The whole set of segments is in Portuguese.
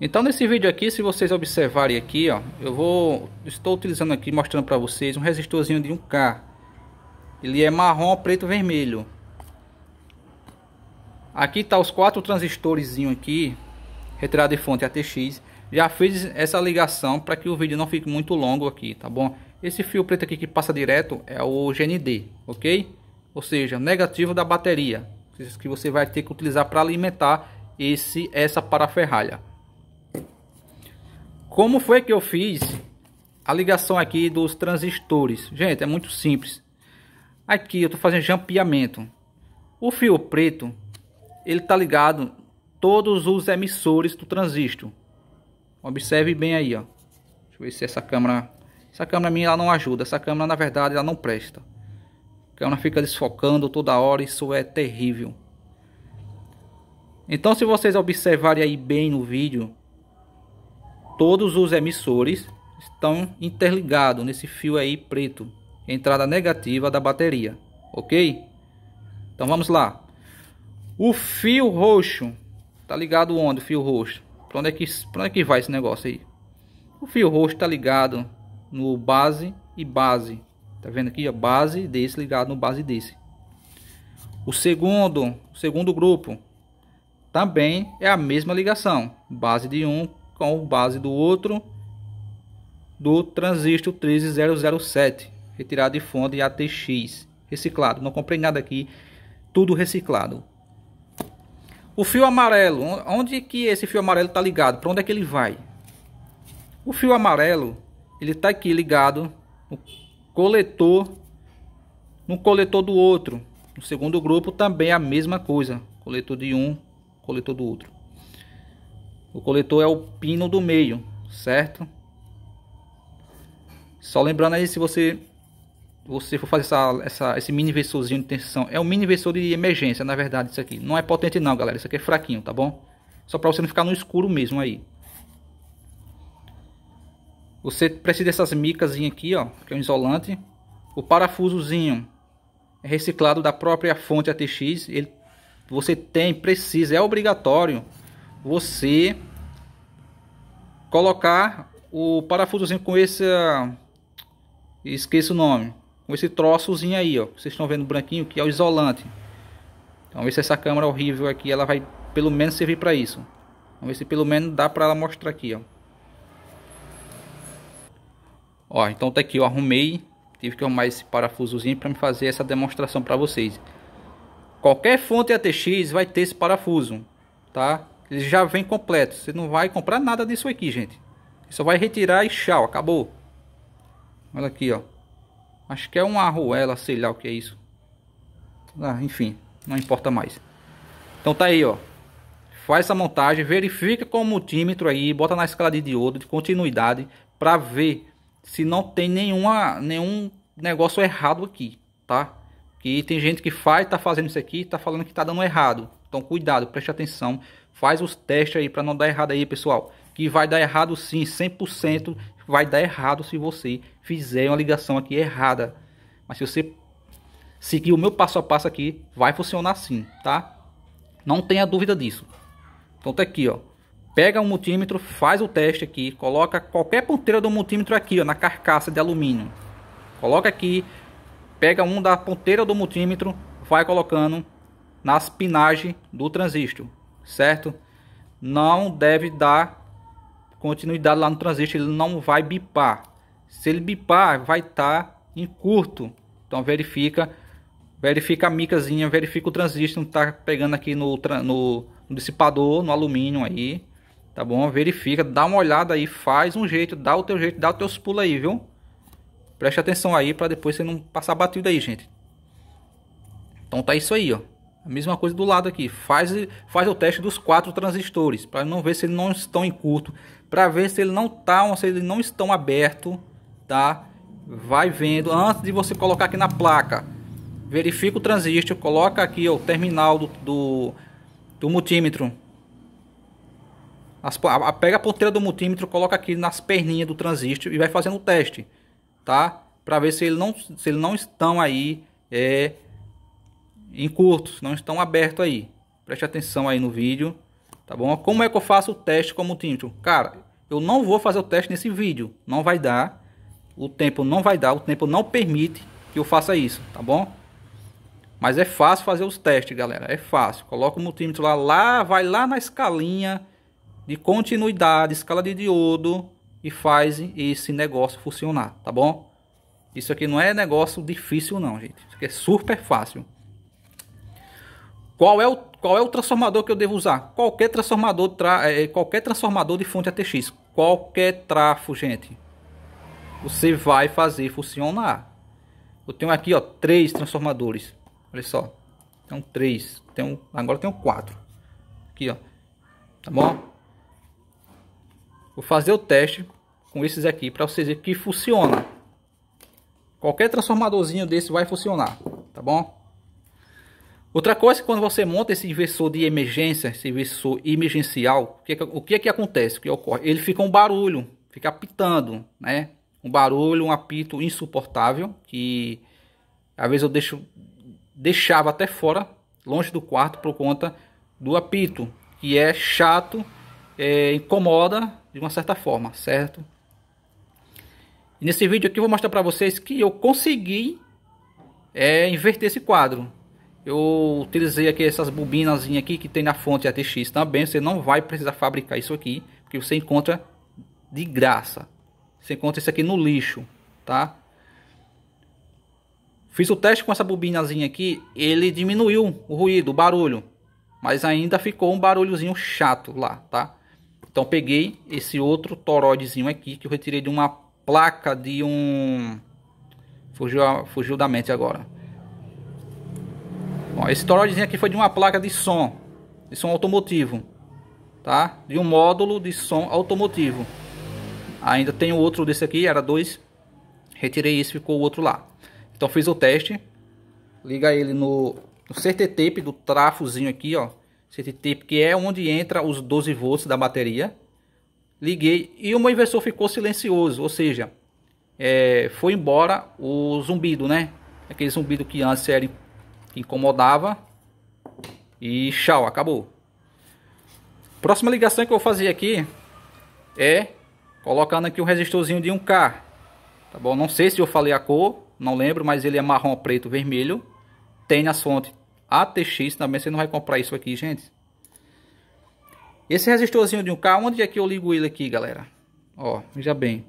Então nesse vídeo aqui, se vocês observarem aqui, ó, eu vou estou utilizando aqui mostrando para vocês um resistorzinho de 1K. Ele é marrom, preto, vermelho. Aqui tá os quatro transistorzinho aqui, retirado de fonte ATX. Já fiz essa ligação para que o vídeo não fique muito longo aqui, tá bom? Esse fio preto aqui que passa direto é o GND, ok? Ou seja, negativo da bateria, que você vai ter que utilizar para alimentar esse essa paraferralha. Como foi que eu fiz a ligação aqui dos transistores? Gente, é muito simples. Aqui eu estou fazendo jampeamento. O fio preto, ele está ligado todos os emissores do transistor. Observe bem aí, ó. Deixa eu ver se essa câmera... Essa câmera minha ela não ajuda. Essa câmera, na verdade, ela não presta. A câmera fica desfocando toda hora. Isso é terrível. Então, se vocês observarem aí bem no vídeo, todos os emissores estão interligados nesse fio aí preto, entrada negativa da bateria, ok? Então vamos lá. O fio roxo, tá ligado onde o fio roxo? Para onde, é que, pra onde é que vai esse negócio aí? O fio roxo tá ligado no base e base. Tá vendo aqui, a base desse ligado no base desse. O segundo, o segundo grupo também é a mesma ligação, base de um com base do outro do transistor 13007, retirado de fonte ATX, reciclado. Não comprei nada aqui, tudo reciclado. O fio amarelo, onde que esse fio amarelo está ligado? Para onde é que ele vai? O fio amarelo, ele está aqui ligado no coletor, no coletor do outro. No segundo grupo também a mesma coisa, coletor de um, coletor do outro. O coletor é o pino do meio, certo? Só lembrando aí, se você você for fazer essa, essa, esse mini versorzinho de tensão, é um mini versor de emergência, na verdade, isso aqui. Não é potente não, galera, isso aqui é fraquinho, tá bom? Só para você não ficar no escuro mesmo aí. Você precisa dessas micas aqui, ó, que é um isolante. O parafusozinho é reciclado da própria fonte ATX, ele você tem, precisa, é obrigatório você colocar o parafusozinho com esse ah, esqueça o nome com esse troçozinho aí ó vocês estão vendo branquinho que é o isolante então ver se essa câmera horrível aqui ela vai pelo menos servir para isso vamos ver se pelo menos dá para ela mostrar aqui ó ó então tá aqui eu arrumei tive que arrumar esse parafusozinho para me fazer essa demonstração para vocês qualquer fonte ATX vai ter esse parafuso tá ele já vem completo. Você não vai comprar nada disso aqui, gente. Você só vai retirar e chau. acabou. Olha aqui, ó. Acho que é uma arruela, sei lá o que é isso. Ah, enfim, não importa mais. Então tá aí, ó. Faz essa montagem, verifica com o multímetro aí, bota na escala de diodo de continuidade para ver se não tem nenhuma nenhum negócio errado aqui, tá? Que tem gente que faz, tá fazendo isso aqui, tá falando que tá dando errado. Então cuidado, preste atenção. Faz os testes aí para não dar errado aí, pessoal. Que vai dar errado sim, 100% vai dar errado se você fizer uma ligação aqui errada. Mas se você seguir o meu passo a passo aqui, vai funcionar sim, tá? Não tenha dúvida disso. Então tá aqui, ó. Pega um multímetro, faz o teste aqui, coloca qualquer ponteira do multímetro aqui, ó, na carcaça de alumínio. Coloca aqui, pega um da ponteira do multímetro, vai colocando na espinagem do transistor certo? Não deve dar continuidade lá no transistor, ele não vai bipar. Se ele bipar, vai estar tá em curto. Então verifica, verifica a micazinha, verifica o transistor, não está pegando aqui no, no, no dissipador, no alumínio aí, tá bom? Verifica, dá uma olhada aí, faz um jeito, dá o teu jeito, dá os teus pulos aí, viu? Preste atenção aí para depois você não passar batido aí, gente. Então tá isso aí, ó. A mesma coisa do lado aqui. Faz, faz o teste dos quatro transistores para não ver se eles não estão em curto, para ver se ele não tá, se eles não estão aberto, tá? Vai vendo antes de você colocar aqui na placa. Verifica o transistor, coloca aqui ó, o terminal do, do, do multímetro. As, a, pega a ponteira do multímetro, coloca aqui nas perninhas do transistor e vai fazendo o teste, tá? Para ver se ele não se ele não estão aí é em curtos, não estão abertos aí. Preste atenção aí no vídeo, tá bom? Como é que eu faço o teste com o multímetro? Cara, eu não vou fazer o teste nesse vídeo, não vai dar. O tempo não vai dar, o tempo não permite que eu faça isso, tá bom? Mas é fácil fazer os testes, galera, é fácil. Coloca o multímetro lá, lá vai lá na escalinha de continuidade, escala de diodo e faz esse negócio funcionar, tá bom? Isso aqui não é negócio difícil não, gente. Isso aqui é super fácil. Qual é o, qual é o transformador que eu devo usar? Qualquer transformador, tra, é, é qualquer transformador de fonte ATX. É qualquer trafo, gente. Você vai fazer funcionar. Eu tenho aqui, ó, três transformadores. Olha só. Tem três. Tenho, agora tenho quatro. Aqui, ó. Tá bom? Vou fazer o teste com esses aqui para vocês verem que funciona. Qualquer transformadorzinho desse vai funcionar, tá bom? Outra coisa, é quando você monta esse inversor de emergência, esse inversor emergencial, o que é que, o que, é que acontece? O que ocorre? Ele fica um barulho, fica apitando, né? Um barulho, um apito insuportável, que às vezes eu deixo, deixava até fora, longe do quarto, por conta do apito, que é chato, é, incomoda de uma certa forma, certo? E nesse vídeo aqui eu vou mostrar para vocês que eu consegui é, inverter esse quadro eu utilizei aqui essas bobinas aqui que tem na fonte ATX também. Tá você não vai precisar fabricar isso aqui, porque você encontra de graça. Você encontra isso aqui no lixo, tá? Fiz o teste com essa bobinazinha aqui, ele diminuiu o ruído, o barulho, mas ainda ficou um barulhozinho chato lá, tá? Então peguei esse outro toroidezinho aqui que eu retirei de uma placa de um fugiu, fugiu da mente agora Bom, esse toroidzinho aqui foi de uma placa de som, de som automotivo, tá? De um módulo de som automotivo. Ainda tem outro desse aqui, era dois. Retirei esse, ficou o outro lá. Então fiz o teste. Liga ele no, no CT tape do trafozinho aqui, ó. CT tape que é onde entra os 12 volts da bateria. Liguei e o meu inversor ficou silencioso, ou seja, é, foi embora o zumbido, né? Aquele zumbido que antes era incomodava. E tchau, acabou. Próxima ligação que eu vou fazer aqui é colocando aqui um resistorzinho de 1K. Tá bom? Não sei se eu falei a cor, não lembro, mas ele é marrom, preto, vermelho. Tem nas fontes ATX também, você não vai comprar isso aqui, gente. Esse resistorzinho de 1K, onde é que eu ligo ele aqui, galera? Ó, veja bem.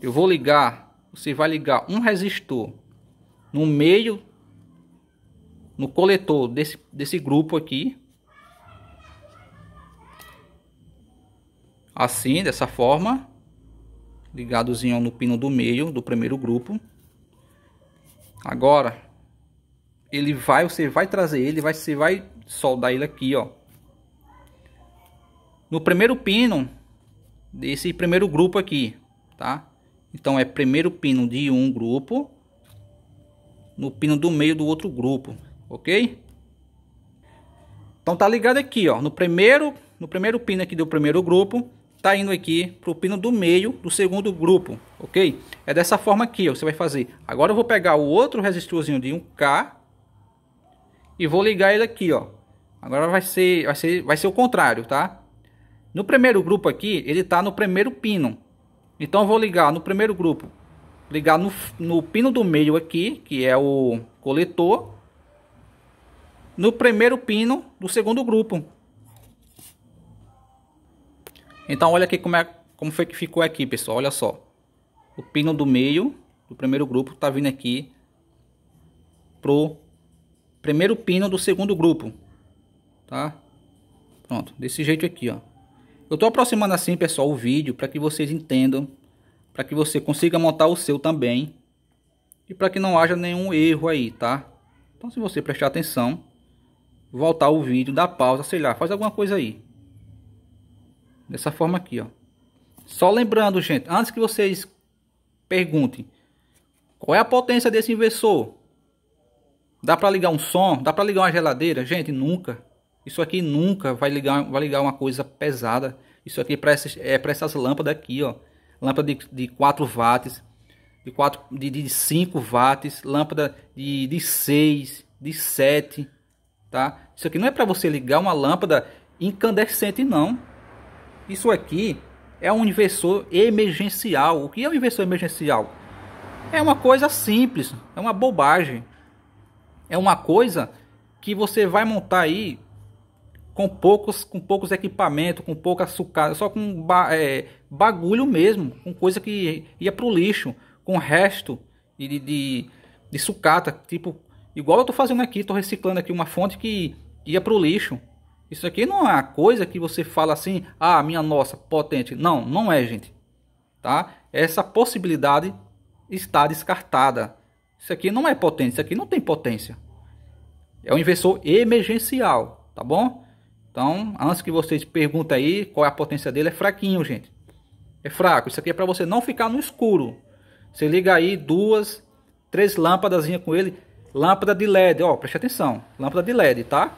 Eu vou ligar, você vai ligar um resistor no meio no coletor desse, desse grupo aqui. Assim, dessa forma. Ligadozinho no pino do meio do primeiro grupo. Agora, ele vai, você vai trazer ele, vai, você vai soldar ele aqui, ó. No primeiro pino desse primeiro grupo aqui, tá? Então é primeiro pino de um grupo no pino do meio do outro grupo ok? Então tá ligado aqui, ó, no primeiro, no primeiro pino aqui do primeiro grupo, tá indo aqui pro pino do meio do segundo grupo, ok? É dessa forma aqui, ó, você vai fazer. Agora eu vou pegar o outro resistorzinho de 1K e vou ligar ele aqui, ó. Agora vai ser, vai ser, vai ser o contrário, tá? No primeiro grupo aqui, ele tá no primeiro pino. Então eu vou ligar no primeiro grupo, ligar no, no pino do meio aqui, que é o coletor, no primeiro pino do segundo grupo. Então olha aqui como, é, como foi que ficou aqui, pessoal. Olha só. O pino do meio do primeiro grupo tá vindo aqui pro primeiro pino do segundo grupo, tá? Pronto, desse jeito aqui, ó. Eu tô aproximando assim, pessoal, o vídeo para que vocês entendam, para que você consiga montar o seu também e para que não haja nenhum erro aí, tá? Então se você prestar atenção, voltar o vídeo, dar pausa, sei lá, faz alguma coisa aí. Dessa forma aqui, ó. Só lembrando, gente, antes que vocês perguntem, qual é a potência desse inversor? Dá para ligar um som? Dá para ligar uma geladeira? Gente, nunca. Isso aqui nunca vai ligar, vai ligar uma coisa pesada. Isso aqui é para essas, é para essas lâmpadas aqui, ó. Lâmpada de, de 4 watts, de, 4, de, de 5 watts, lâmpada de, de 6, de 7, tá? Isso aqui não é para você ligar uma lâmpada incandescente, não. Isso aqui é um inversor emergencial. O que é um inversor emergencial? É uma coisa simples, é uma bobagem. É uma coisa que você vai montar aí com poucos, com poucos equipamentos, com pouca sucada, só com ba é, bagulho mesmo, com coisa que ia para o lixo, com resto de, de, de, sucata, tipo, igual eu tô fazendo aqui, tô reciclando aqui uma fonte que ia para o lixo. Isso aqui não é uma coisa que você fala assim, ah, minha nossa, potente. Não, não é, gente. Tá? Essa possibilidade está descartada. Isso aqui não é potente, isso aqui não tem potência. É um inversor emergencial, tá bom? Então, antes que vocês perguntem aí qual é a potência dele, é fraquinho, gente. É fraco. Isso aqui é para você não ficar no escuro. Você liga aí duas, três lâmpadas com ele. Lâmpada de LED, ó, preste atenção. Lâmpada de LED, tá?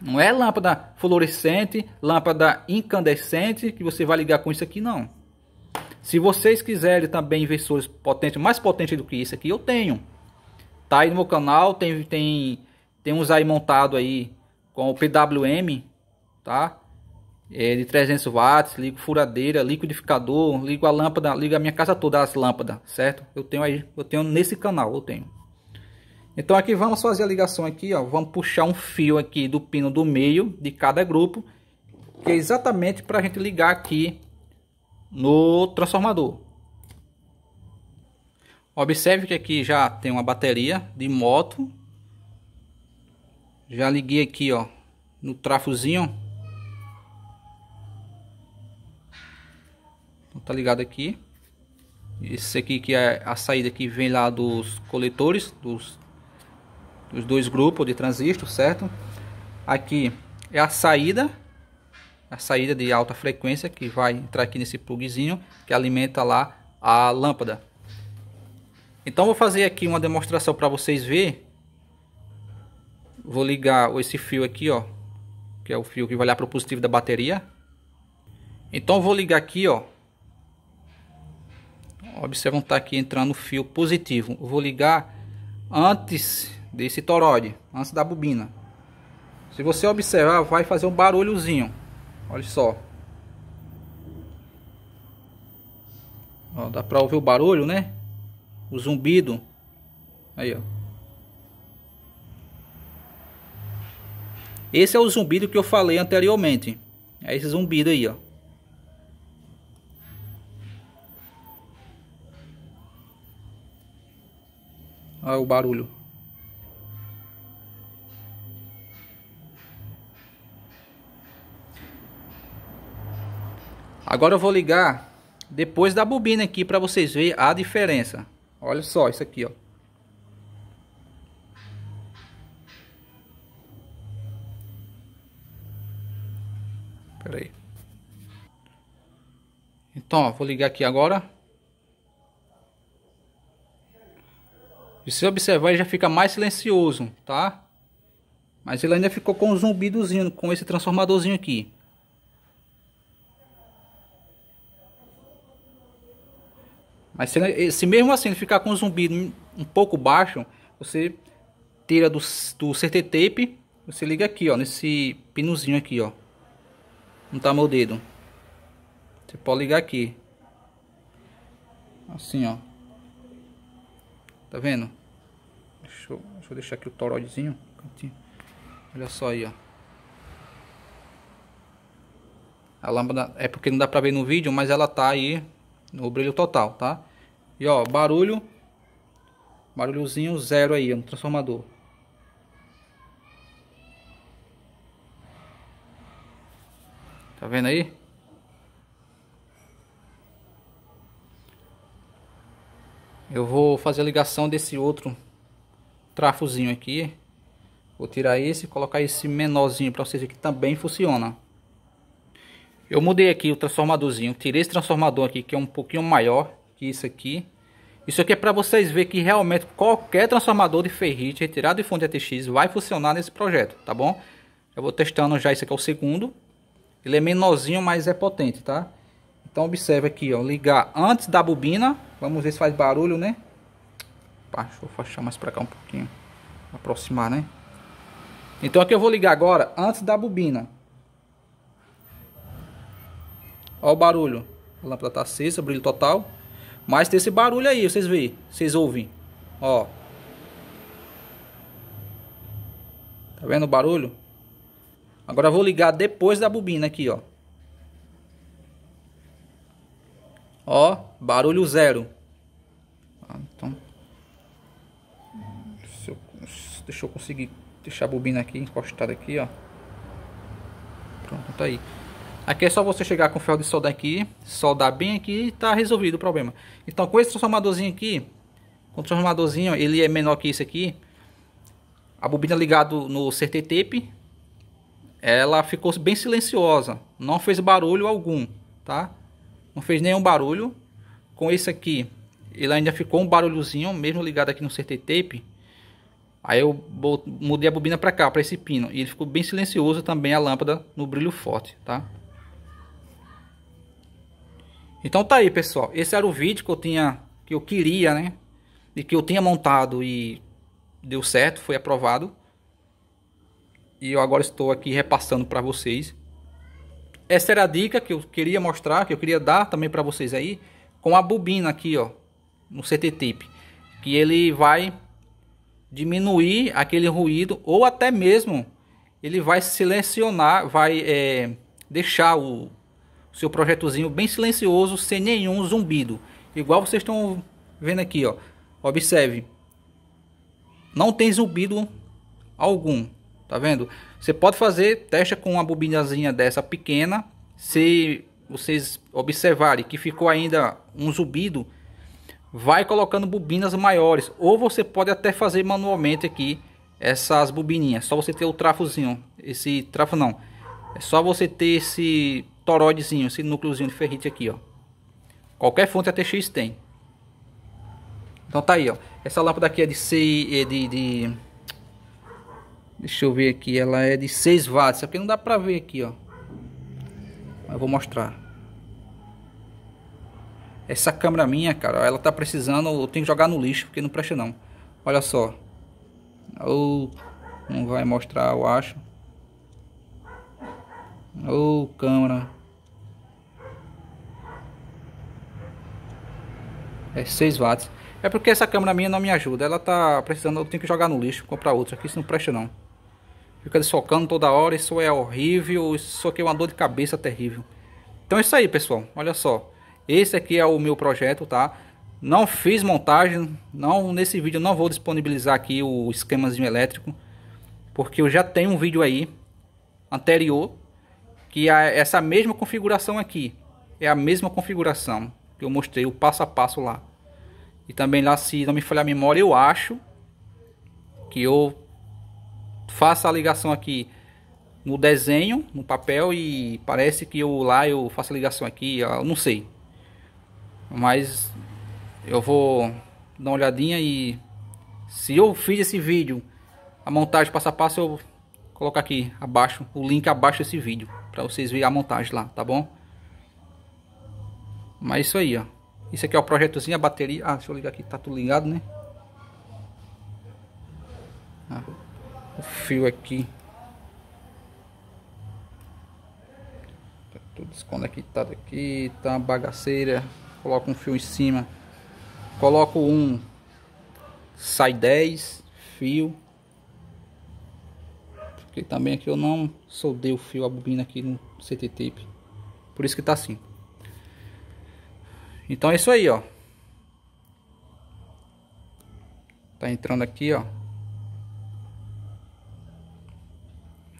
Não é lâmpada fluorescente, lâmpada incandescente que você vai ligar com isso aqui, não. Se vocês quiserem também inversores potentes, mais potentes do que isso aqui, eu tenho. Tá aí no meu canal, tem, tem, tem uns aí montado aí com o PWM, tá? É de 300 watts, ligo furadeira, liquidificador, ligo a lâmpada, ligo a minha casa toda as lâmpadas, certo? Eu tenho aí, eu tenho nesse canal, eu tenho. Então aqui vamos fazer a ligação aqui, ó, vamos puxar um fio aqui do pino do meio de cada grupo, que é exatamente para a gente ligar aqui no transformador. Observe que aqui já tem uma bateria de moto. Já liguei aqui, ó, no trafozinho. Então, tá ligado aqui. Esse aqui que é a saída que vem lá dos coletores, dos os dois grupos de transistor, certo? Aqui é a saída, a saída de alta frequência que vai entrar aqui nesse plugzinho que alimenta lá a lâmpada. Então vou fazer aqui uma demonstração para vocês verem. Vou ligar esse fio aqui, ó, que é o fio que vai lá para o positivo da bateria. Então vou ligar aqui, ó. Observam tá aqui entrando o fio positivo. vou ligar antes desse toroide, antes da bobina. Se você observar, vai fazer um barulhozinho. Olha só. Ó, dá pra ouvir o barulho, né? O zumbido. Aí, ó. Esse é o zumbido que eu falei anteriormente. É esse zumbido aí, ó. Olha o barulho. Agora eu vou ligar depois da bobina aqui para vocês verem a diferença. Olha só isso aqui, ó. Pera aí. Então, ó, vou ligar aqui agora. E se observar, ele já fica mais silencioso, tá? Mas ele ainda ficou com um zumbidozinho, com esse transformadorzinho aqui. Mas se, se mesmo assim ele ficar com o zumbi um pouco baixo, você tira do, do CT tape, você liga aqui, ó, nesse pinozinho aqui, ó. Não tá meu dedo. Você pode ligar aqui. Assim, ó. Tá vendo? Deixa eu, deixa eu deixar aqui o toroidezinho. Olha só aí, ó. A lâmpada, é porque não dá pra ver no vídeo, mas ela tá aí no brilho total, tá? E ó, barulho, barulhozinho zero aí, no transformador. Tá vendo aí? Eu vou fazer a ligação desse outro trafozinho aqui. Vou tirar esse e colocar esse menorzinho para vocês verem que também funciona. Eu mudei aqui o transformadorzinho, tirei esse transformador aqui que é um pouquinho maior que isso aqui. Isso aqui é para vocês verem que realmente qualquer transformador de ferrite retirado de fonte ATX vai funcionar nesse projeto, tá bom? Eu vou testando já, esse aqui é o segundo. Ele é menorzinho, mas é potente, tá? Então observe aqui, ó, ligar antes da bobina. Vamos ver se faz barulho, né? Pá, deixa eu fechar mais para cá um pouquinho. Aproximar, né? Então aqui eu vou ligar agora antes da bobina. Olha o barulho. A lâmpada tá acesa, brilho total. Mas tem esse barulho aí, vocês veem. Vocês ouvem. Ó. Tá vendo o barulho? Agora eu vou ligar depois da bobina aqui, ó. Ó, barulho zero. Ah, então... Se eu, deixa eu conseguir deixar a bobina aqui encostada aqui, ó. Pronto, tá aí. Aqui é só você chegar com o ferro de solda aqui, soldar bem aqui e tá resolvido o problema. Então com esse transformadorzinho aqui, com o transformadorzinho, ele é menor que esse aqui. A bobina ligada no CT tape, ela ficou bem silenciosa, não fez barulho algum, tá? Não fez nenhum barulho. Com esse aqui, ele ainda ficou um barulhozinho, mesmo ligado aqui no CT tape. Aí eu mudei a bobina para cá, para esse pino, e ele ficou bem silencioso também a lâmpada no brilho forte, tá? Então tá aí, pessoal. Esse era o vídeo que eu tinha, que eu queria, né? E que eu tinha montado e deu certo, foi aprovado. E eu agora estou aqui repassando para vocês. Essa era a dica que eu queria mostrar, que eu queria dar também para vocês aí, com a bobina aqui, ó, no CT tip, que ele vai diminuir aquele ruído ou até mesmo ele vai silenciar, vai é, deixar o seu projetozinho bem silencioso, sem nenhum zumbido. Igual vocês estão vendo aqui, ó. Observe. Não tem zumbido algum, tá vendo? Você pode fazer, testa com uma bobinazinha dessa pequena. Se vocês observarem que ficou ainda um zumbido, vai colocando bobinas maiores. Ou você pode até fazer manualmente aqui essas bobininhas. Só você ter o trafozinho. Esse trafo não. É só você ter esse toroidezinho, esse núcleozinho de ferrite aqui, ó. Qualquer fonte ATX tem. Então tá aí, ó. Essa lâmpada aqui é de 6... É de, de, Deixa eu ver aqui. Ela é de 6 watts. Aqui é não dá pra ver aqui, ó. Eu vou mostrar. Essa câmera minha, cara, ela tá precisando... Eu tenho que jogar no lixo, porque não presta não. Olha só. Ou... não vai mostrar, eu acho. Ô, câmera. é 6 watts. É porque essa câmera minha não me ajuda. Ela tá precisando, eu tenho que jogar no lixo, comprar outra. Aqui isso não presta não. Fica desfocando toda hora, isso é horrível, isso aqui é uma dor de cabeça terrível. Então é isso aí, pessoal. Olha só. Esse aqui é o meu projeto, tá? Não fiz montagem, não nesse vídeo não vou disponibilizar aqui o esquemazinho elétrico, porque eu já tenho um vídeo aí anterior que é essa mesma configuração aqui. É a mesma configuração que eu mostrei o passo a passo lá. E também lá, se não me falhar a memória, eu acho que eu faço a ligação aqui no desenho, no papel e parece que eu lá eu faço a ligação aqui, eu não sei. Mas eu vou dar uma olhadinha e se eu fiz esse vídeo, a montagem passo a passo, eu colocar aqui abaixo, o link abaixo desse vídeo, para vocês verem a montagem lá, tá bom? Mas isso aí, ó. Isso aqui é o projetozinho, a bateria. Ah, deixa eu ligar aqui, tá tudo ligado, né? Ah, o fio aqui. Tá tudo desconectado aqui, tá uma bagaceira. Coloca um fio em cima. Coloco um. Sai 10, fio. Porque também aqui eu não soldei o fio, a bobina aqui no CT tape. Por isso que tá assim. Então é isso aí, ó. Tá entrando aqui, ó.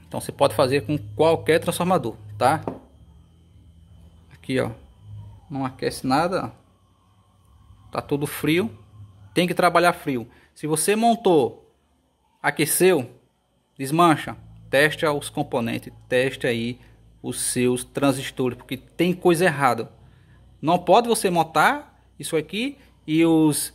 Então você pode fazer com qualquer transformador, tá? Aqui, ó. Não aquece nada, Tá tudo frio. Tem que trabalhar frio. Se você montou, aqueceu, desmancha. Teste os componentes, teste aí os seus transistores, porque tem coisa errada. Não pode você montar isso aqui e os,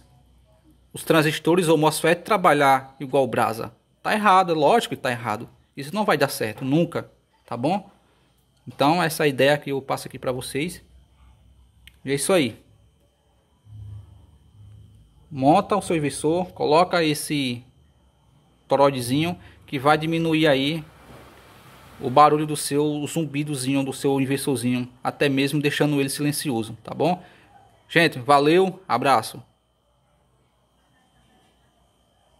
os transistores ou MOSFET trabalhar igual brasa. Tá errado, é lógico que tá errado. Isso não vai dar certo nunca, tá bom? Então essa é ideia que eu passo aqui para vocês. E é isso aí. Monta o seu inversor, coloca esse toroidzinho que vai diminuir aí o barulho do seu zumbidozinho, do seu inversorzinho, até mesmo deixando ele silencioso, tá bom? Gente, valeu, abraço.